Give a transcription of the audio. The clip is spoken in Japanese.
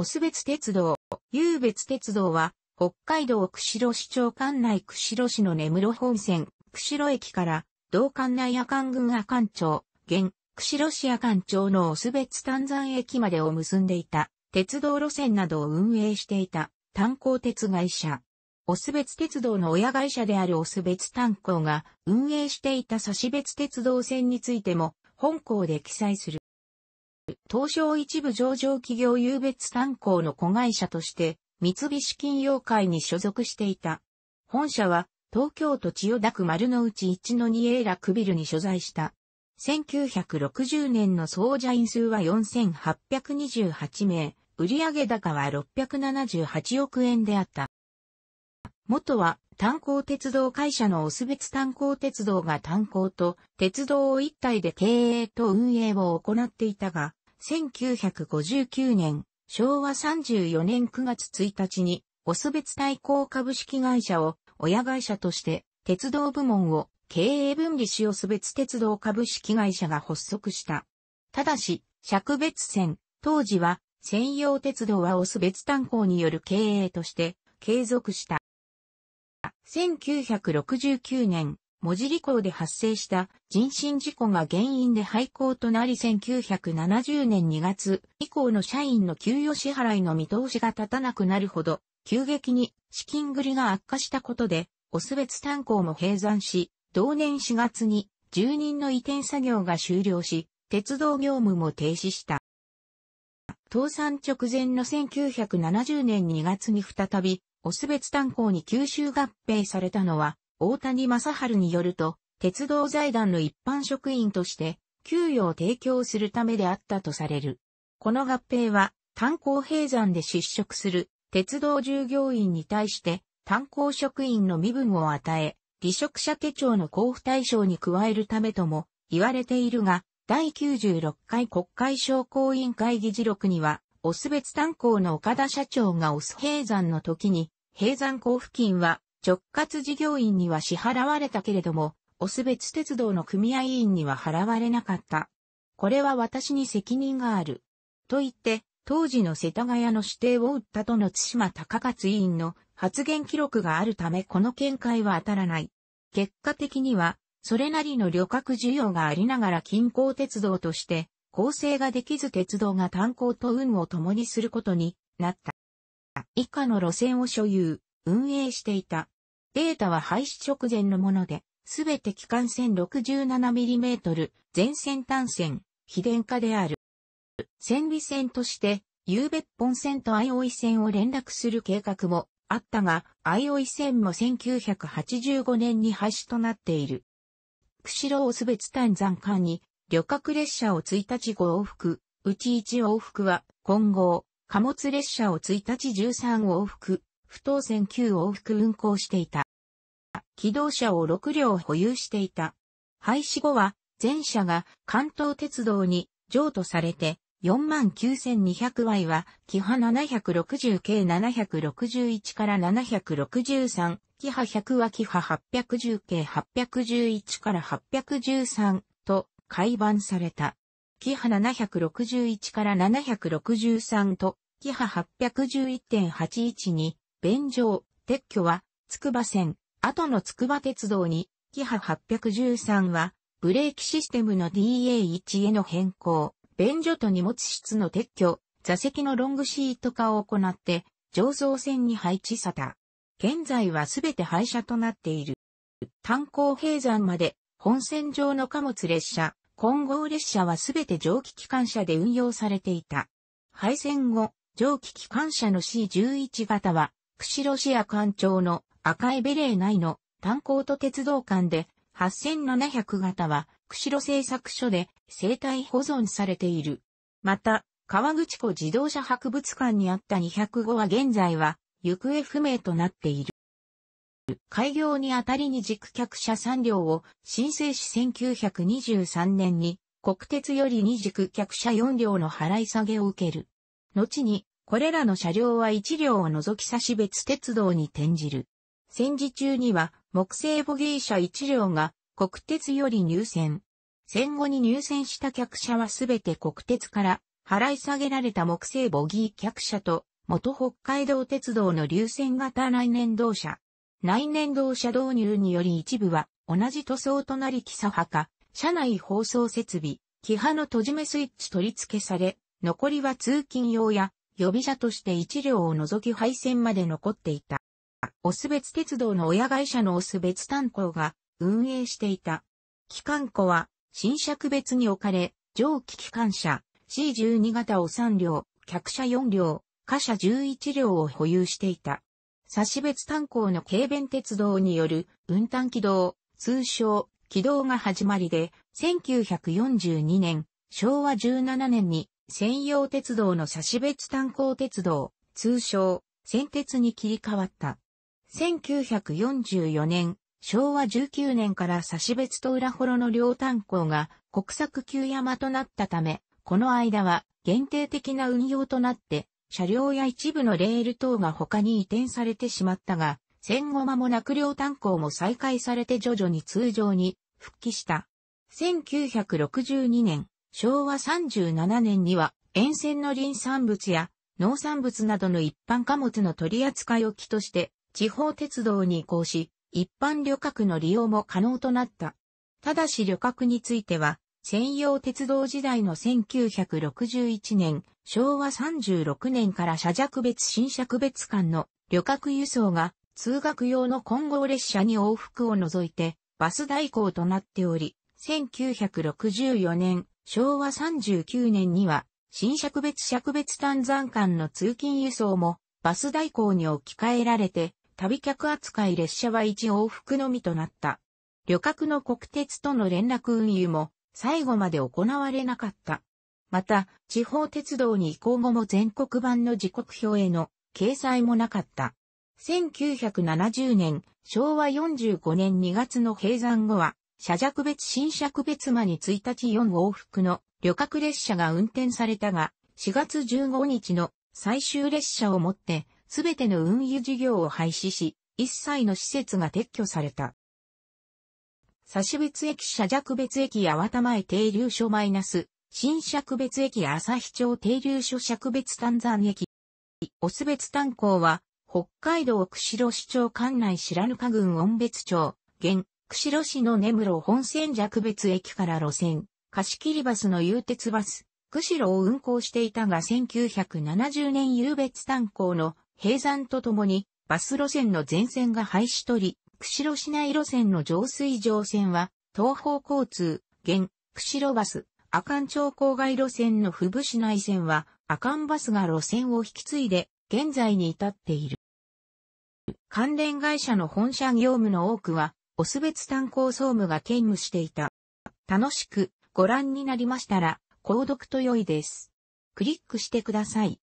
オス別鉄道、有別鉄道は、北海道釧路市長管内釧路市の根室本線、釧路駅から、道管内夜間郡阿寒町、現、釧路市阿寒町のオス別丹山駅までを結んでいた、鉄道路線などを運営していた、炭鉱鉄会社。オス別鉄道の親会社であるオス別炭鉱が運営していた差別鉄道線についても、本校で記載する。東証一部上場企業優別炭鉱の子会社として、三菱金融会に所属していた。本社は、東京都千代田区丸の内一の二 a 楽ビルに所在した。1960年の総社員数は4828名、売上高は678億円であった。元は炭鉱鉄道会社のオスベツ炭鉱鉄道が炭鉱と鉄道を一体で経営と運営を行っていたが、1959年、昭和34年9月1日に、オス別対抗株式会社を親会社として、鉄道部門を経営分離しオス別鉄道株式会社が発足した。ただし、尺別線、当時は専用鉄道はオス別炭鉱による経営として継続した。1969年、文字利口で発生した人身事故が原因で廃校となり1970年2月以降の社員の給与支払いの見通しが立たなくなるほど、急激に資金繰りが悪化したことで、オスベツ炭鉱も閉山し、同年4月に住人の移転作業が終了し、鉄道業務も停止した。倒産直前の1970年2月に再び、オスベツ炭鉱に吸収合併されたのは、大谷正春によると、鉄道財団の一般職員として、給与を提供するためであったとされる。この合併は、炭鉱閉山で失職する鉄道従業員に対して、炭鉱職員の身分を与え、離職者手帳の交付対象に加えるためとも言われているが、第96回国会商工委員会議事録には、オス別炭鉱の岡田社長がオス閉山の時に、閉山交付金は直轄事業員には支払われたけれども、オスベツ鉄道の組合員には払われなかった。これは私に責任がある。と言って、当時の世田谷の指定を打ったとの津島高勝委員の発言記録があるためこの見解は当たらない。結果的には、それなりの旅客需要がありながら近郊鉄道として、構成ができず鉄道が炭鉱と運を共にすることになった。以下の路線を所有、運営していた。データは廃止直前のもので、すべて機関線 67mm 全線単線、非電化である。線尾線として、ゆぽ本線と相生線を連絡する計画もあったが、相生線も1985年に廃止となっている。釧路をすべつ単山間に、旅客列車を1日5往復、うち1往復は、混合、貨物列車を1日13往復、不当線9往復運行していた。機動車を6両保有していた。廃止後は、全車が関東鉄道に譲渡されて、49,200 Y は、キハ760系761から763、キハ100はキハ810系811から813と改版された。キハ761から763と、キハ811.81に、便乗、撤去は、筑波線、後の筑波鉄道に、キハ813は、ブレーキシステムの DA1 への変更、便所と荷物室の撤去、座席のロングシート化を行って、上層線に配置された。現在はすべて廃車となっている。炭鉱閉山まで、本線上の貨物列車、混合列車はすべて蒸気機関車で運用されていた。廃線後、蒸気機関車の C11 型は、釧路市や館長の赤いベレー内の炭鉱と鉄道館で8700型は釧路製作所で生態保存されている。また、川口湖自動車博物館にあった205は現在は行方不明となっている。開業にあたりに軸客車3両を申請し1923年に国鉄より2軸客車4両の払い下げを受ける。後に、これらの車両は1両を除き差し別鉄道に転じる。戦時中には木製ボギー車1両が国鉄より入線。戦後に入線した客車はすべて国鉄から払い下げられた木製ボギー客車と元北海道鉄道の流線型内燃動車。内燃動車導入により一部は同じ塗装となり基礎派か、車内放送設備、木派の閉じ目スイッチ取り付けされ、残りは通勤用や予備車として1両を除き配線まで残っていた。オスベツ鉄道の親会社のオスベツ炭鉱が運営していた。機関庫は、新尺別に置かれ、蒸気機関車 C12 型を3両、客車4両、貨車11両を保有していた。差別炭鉱の軽便鉄道による運搬軌道、通称、軌道が始まりで、1942年、昭和17年に専用鉄道の差別炭鉱鉄道、通称、先鉄に切り替わった。1944年、昭和19年から差別と裏幌の両炭鉱が国策級山となったため、この間は限定的な運用となって、車両や一部のレール等が他に移転されてしまったが、戦後間もなく両炭鉱も再開されて徐々に通常に復帰した。1962年、昭和37年には沿線の林産物や農産物などの一般貨物の取り扱い置きとして地方鉄道に移行し、一般旅客の利用も可能となった。ただし旅客については、専用鉄道時代の1961年、昭和36年から車弱別新区別間の旅客輸送が通学用の混合列車に往復を除いてバス代行となっており、1964年、昭和39年には新区別区別炭山間の通勤輸送もバス代行に置き換えられて旅客扱い列車は1往復のみとなった。旅客の国鉄との連絡運輸も最後まで行われなかった。また、地方鉄道に移行後も全国版の時刻表への掲載もなかった。1970年、昭和45年2月の閉山後は、車弱別新車区別間に1日4往復の旅客列車が運転されたが、4月15日の最終列車をもってすべての運輸事業を廃止し、一切の施設が撤去された。差別駅社弱別駅淡田前停留所マイナス、新尺別駅朝日町停留所尺別丹山駅。オス別炭鉱は、北海道釧路市町管内白糠郡温別町、現、釧路市の根室本線弱別駅から路線、貸切バスの有鉄バス、釧路を運行していたが1970年有別炭鉱の閉山とともに、バス路線の全線が廃止取り、釧路市内路線の上水上線は、東方交通、現、釧路バス、阿寒町郊外路線の不部市内線は、阿寒バスが路線を引き継いで、現在に至っている。関連会社の本社業務の多くは、オス別炭鉱総務が兼務していた。楽しくご覧になりましたら、購読と良いです。クリックしてください。